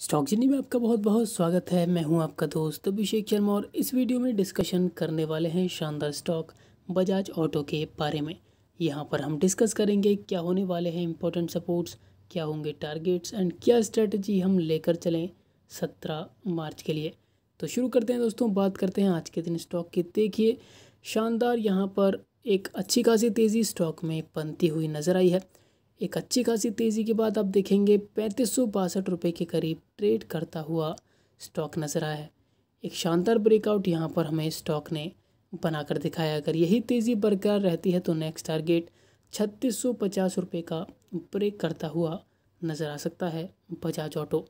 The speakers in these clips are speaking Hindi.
स्टॉक जिनी में आपका बहुत बहुत स्वागत है मैं हूं आपका दोस्त अभिषेक शर्मा और इस वीडियो में डिस्कशन करने वाले हैं शानदार स्टॉक बजाज ऑटो के बारे में यहां पर हम डिस्कस करेंगे क्या होने वाले हैं इंपॉर्टेंट सपोर्ट्स क्या होंगे टारगेट्स एंड क्या स्ट्रेटजी हम लेकर चलें सत्रह मार्च के लिए तो शुरू करते हैं दोस्तों बात करते हैं आज के दिन स्टॉक की देखिए शानदार यहाँ पर एक अच्छी खासी तेज़ी स्टॉक में पनती हुई नज़र आई है एक अच्छी खासी तेज़ी के बाद आप देखेंगे पैंतीस सौ बासठ रुपये के करीब ट्रेड करता हुआ स्टॉक नजर आया है एक शानदार ब्रेकआउट यहाँ पर हमें स्टॉक ने बनाकर दिखाया अगर यही तेज़ी बरकरार रहती है तो नेक्स्ट टारगेट छत्तीस सौ पचास रुपये का ब्रेक करता हुआ नज़र आ सकता है बजाज ऑटो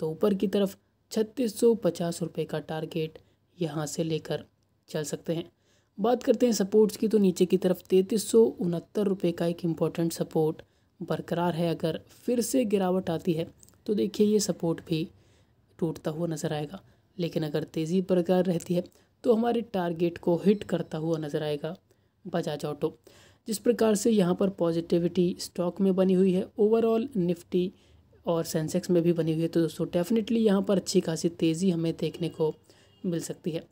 तो ऊपर की तरफ छत्तीस सौ पचास रुपये का टारगेट यहाँ से लेकर चल सकते हैं बात करते हैं सपोर्ट्स की तो नीचे की तरफ तैंतीस सौ उनहत्तर रुपये का एक इम्पॉर्टेंट सपोर्ट बरकरार है अगर फिर से गिरावट आती है तो देखिए ये सपोर्ट भी टूटता हुआ नज़र आएगा लेकिन अगर तेज़ी बरकरार रहती है तो हमारे टारगेट को हिट करता हुआ नज़र आएगा बजाज ऑटो जिस प्रकार से यहाँ पर पॉजिटिविटी स्टॉक में बनी हुई है ओवरऑल निफ्टी और सेंसेक्स में भी बनी हुई है तो दोस्तों डेफिनेटली यहाँ पर अच्छी खासी तेज़ी हमें देखने को मिल सकती है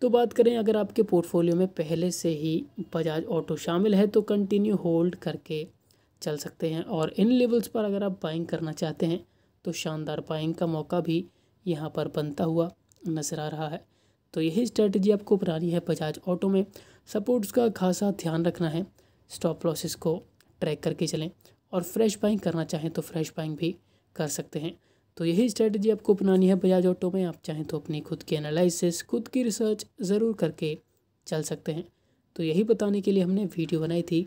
तो बात करें अगर आपके पोर्टफोलियो में पहले से ही बजाज ऑटो शामिल है तो कंटिन्यू होल्ड करके चल सकते हैं और इन लेवल्स पर अगर आप बाइंग करना चाहते हैं तो शानदार बाइंग का मौका भी यहाँ पर बनता हुआ नज़र आ रहा है तो यही स्ट्रेटजी आपको अपनानी है बजाज ऑटो में सपोर्ट्स का खासा ध्यान रखना है स्टॉप लॉसेस को ट्रैक करके चलें और फ्रेश बाइंग करना चाहें तो फ्रेश बाइंग भी कर सकते हैं तो यही स्ट्रेटजी आपको अपनानी है बजाज ऑटो में आप चाहें तो अपनी खुद की एनालिसिस खुद की रिसर्च ज़रूर करके चल सकते हैं तो यही बताने के लिए हमने वीडियो बनाई थी